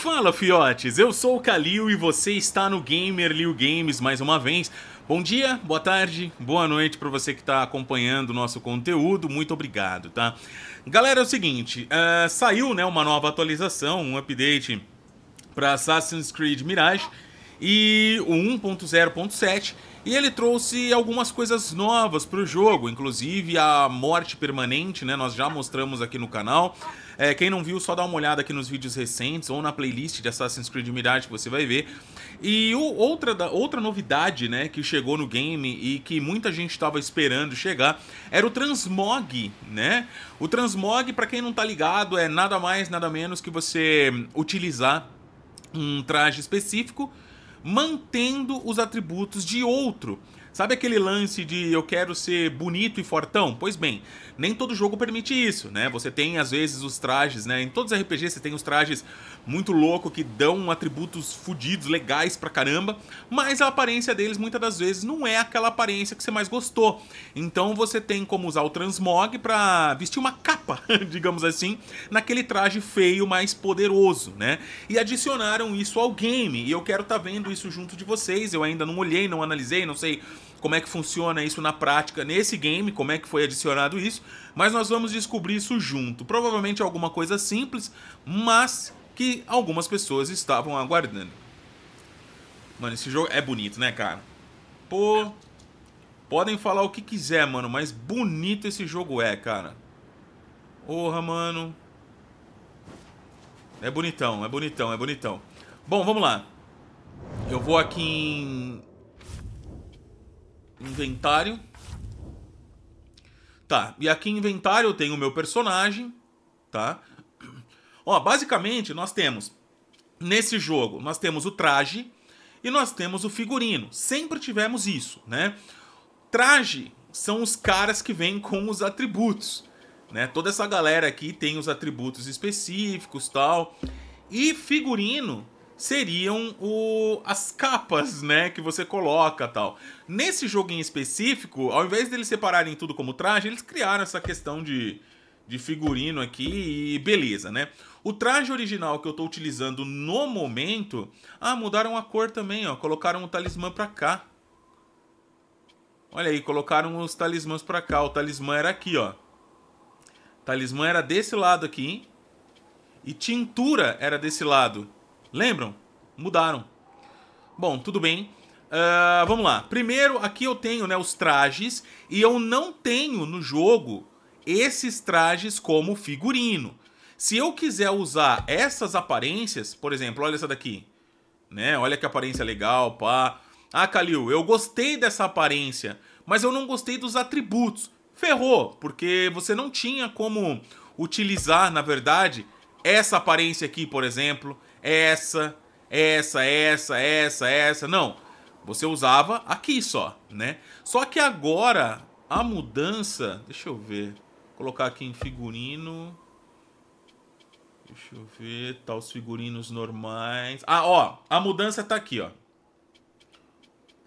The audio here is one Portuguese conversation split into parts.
Fala fiotes, eu sou o Kalil e você está no Gamer Liu Games mais uma vez. Bom dia, boa tarde, boa noite para você que está acompanhando o nosso conteúdo, muito obrigado, tá? Galera, é o seguinte, uh, saiu né, uma nova atualização, um update para Assassin's Creed Mirage e o 1.0.7, e ele trouxe algumas coisas novas para o jogo, inclusive a morte permanente, né? Nós já mostramos aqui no canal. É, quem não viu, só dá uma olhada aqui nos vídeos recentes ou na playlist de Assassin's Creed Mirage que você vai ver. E o, outra, da, outra novidade né, que chegou no game e que muita gente estava esperando chegar era o transmog, né? O transmog, para quem não está ligado, é nada mais, nada menos que você utilizar um traje específico mantendo os atributos de outro, Sabe aquele lance de eu quero ser bonito e fortão? Pois bem, nem todo jogo permite isso, né? Você tem às vezes os trajes, né? Em todos os RPGs você tem os trajes muito louco que dão atributos fodidos, legais pra caramba, mas a aparência deles muitas das vezes não é aquela aparência que você mais gostou. Então você tem como usar o transmog para vestir uma capa, digamos assim, naquele traje feio mais poderoso, né? E adicionaram isso ao game, e eu quero estar tá vendo isso junto de vocês. Eu ainda não olhei, não analisei, não sei como é que funciona isso na prática nesse game, como é que foi adicionado isso, mas nós vamos descobrir isso junto. Provavelmente alguma coisa simples, mas que algumas pessoas estavam aguardando. Mano, esse jogo é bonito, né, cara? Pô, podem falar o que quiser, mano, mas bonito esse jogo é, cara. Porra, mano. É bonitão, é bonitão, é bonitão. Bom, vamos lá. Eu vou aqui em Inventário. Tá, e aqui em inventário eu tenho o meu personagem, tá? Ó, basicamente nós temos, nesse jogo, nós temos o traje e nós temos o figurino. Sempre tivemos isso, né? Traje são os caras que vêm com os atributos, né? Toda essa galera aqui tem os atributos específicos, tal. E figurino seriam o, as capas, né, que você coloca tal. Nesse jogo em específico, ao invés deles separarem tudo como traje, eles criaram essa questão de, de figurino aqui e beleza, né? O traje original que eu tô utilizando no momento... Ah, mudaram a cor também, ó. Colocaram o talismã para cá. Olha aí, colocaram os talismãs para cá. O talismã era aqui, ó. O talismã era desse lado aqui. E tintura era desse lado. Lembram? Mudaram. Bom, tudo bem. Uh, vamos lá. Primeiro, aqui eu tenho né, os trajes e eu não tenho no jogo esses trajes como figurino. Se eu quiser usar essas aparências, por exemplo, olha essa daqui, né? Olha que aparência legal, pá. Ah, Kalil, eu gostei dessa aparência, mas eu não gostei dos atributos. Ferrou, porque você não tinha como utilizar, na verdade, essa aparência aqui, por exemplo, essa, essa, essa, essa, essa. Não. Você usava aqui só, né? Só que agora a mudança. Deixa eu ver. Vou colocar aqui em figurino. Deixa eu ver. Tá os figurinos normais. Ah, ó. A mudança tá aqui, ó.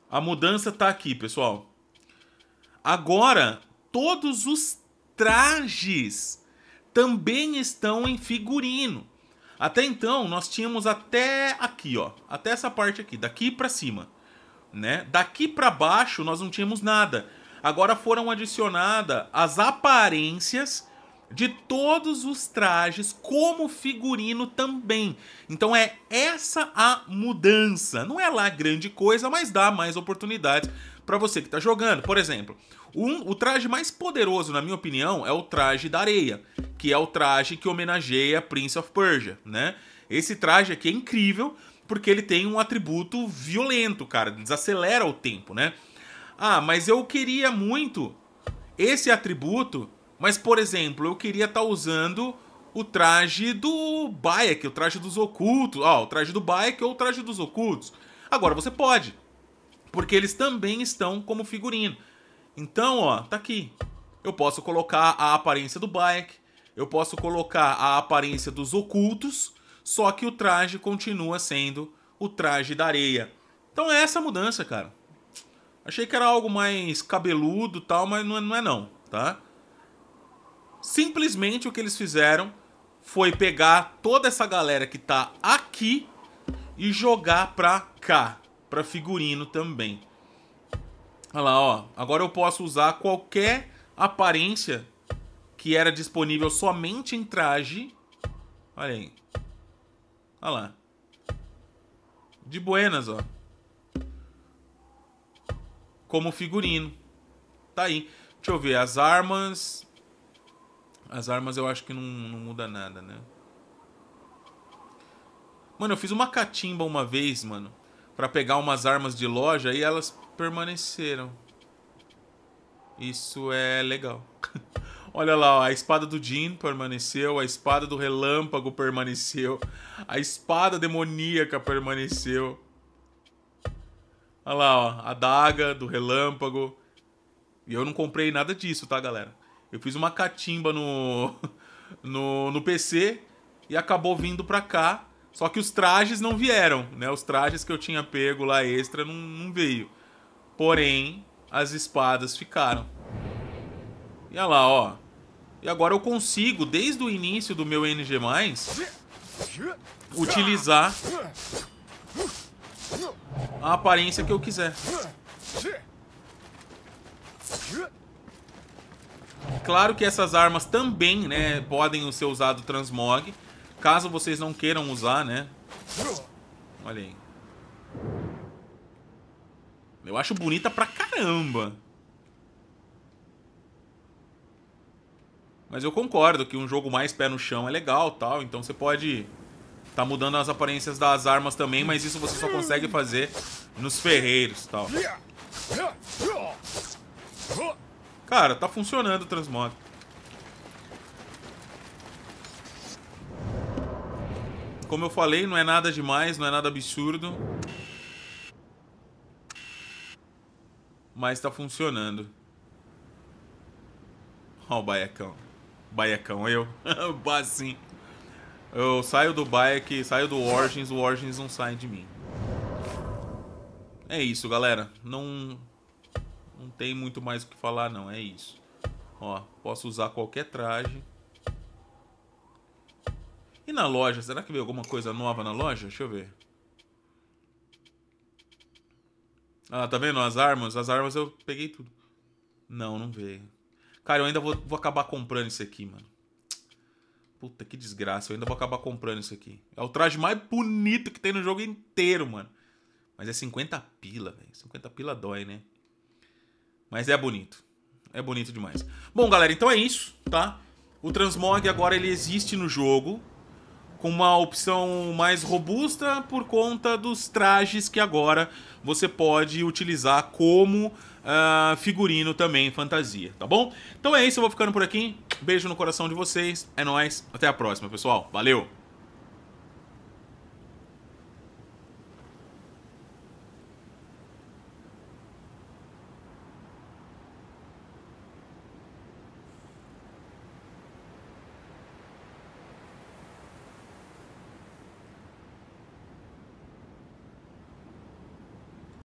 A mudança tá aqui, pessoal. Agora, todos os trajes também estão em figurino. Até então, nós tínhamos até aqui, ó, até essa parte aqui, daqui para cima, né? Daqui para baixo nós não tínhamos nada. Agora foram adicionadas as aparências de todos os trajes, como figurino também. Então é essa a mudança. Não é lá grande coisa, mas dá mais oportunidades para você que está jogando. Por exemplo, um, o traje mais poderoso, na minha opinião, é o traje da areia, que é o traje que homenageia Prince of Persia, né? Esse traje aqui é incrível porque ele tem um atributo violento, cara, desacelera o tempo, né? Ah, mas eu queria muito esse atributo mas, por exemplo, eu queria estar tá usando o traje do Bayek, o traje dos ocultos. Ó, oh, ah, o traje do Bayek ou o traje dos ocultos. Agora você pode, porque eles também estão como figurino. Então, ó, tá aqui. Eu posso colocar a aparência do Bayek, eu posso colocar a aparência dos ocultos, só que o traje continua sendo o traje da areia. Então é essa a mudança, cara. Achei que era algo mais cabeludo tal, mas não é não, é tá? Simplesmente o que eles fizeram foi pegar toda essa galera que tá aqui e jogar pra cá, pra figurino também. Olha lá, ó. Agora eu posso usar qualquer aparência que era disponível somente em traje. Olha aí. Olha lá. De buenas, ó. Como figurino. Tá aí. Deixa eu ver. As armas. As armas eu acho que não, não muda nada, né? Mano, eu fiz uma catimba uma vez, mano. Pra pegar umas armas de loja e elas permaneceram. Isso é legal. Olha lá, ó, a espada do Jin permaneceu, a espada do relâmpago permaneceu, a espada demoníaca permaneceu. Olha lá, ó, a daga do relâmpago. E eu não comprei nada disso, tá, galera? Eu fiz uma catimba no, no, no PC e acabou vindo pra cá. Só que os trajes não vieram, né? Os trajes que eu tinha pego lá extra não, não veio. Porém, as espadas ficaram. E olha lá, ó. E agora eu consigo, desde o início do meu NG+, utilizar a aparência que eu quiser claro que essas armas também, né, uhum. podem ser usadas transmog, caso vocês não queiram usar, né? Olha aí. Eu acho bonita pra caramba. Mas eu concordo que um jogo mais pé no chão é legal tal, então você pode tá mudando as aparências das armas também, mas isso você só consegue fazer nos ferreiros tal. Cara, tá funcionando o transmog. Como eu falei, não é nada demais, não é nada absurdo. Mas tá funcionando. Ó o baiacão. Baiacão, eu. Basim. Eu saio do bike, saio do Origins, o Origins não sai de mim. É isso, galera. Não não tem muito mais o que falar não, é isso. Ó, posso usar qualquer traje. E na loja, será que veio alguma coisa nova na loja? Deixa eu ver. Ah, tá vendo as armas? As armas eu peguei tudo. Não, não veio. Cara, eu ainda vou, vou acabar comprando isso aqui, mano. Puta, que desgraça. Eu ainda vou acabar comprando isso aqui. É o traje mais bonito que tem no jogo inteiro, mano. Mas é 50 pila, velho. 50 pila dói, né? Mas é bonito. É bonito demais. Bom, galera, então é isso, tá? O transmog agora ele existe no jogo com uma opção mais robusta por conta dos trajes que agora você pode utilizar como uh, figurino também fantasia, tá bom? Então é isso, eu vou ficando por aqui. Beijo no coração de vocês. É nós. Até a próxima, pessoal. Valeu.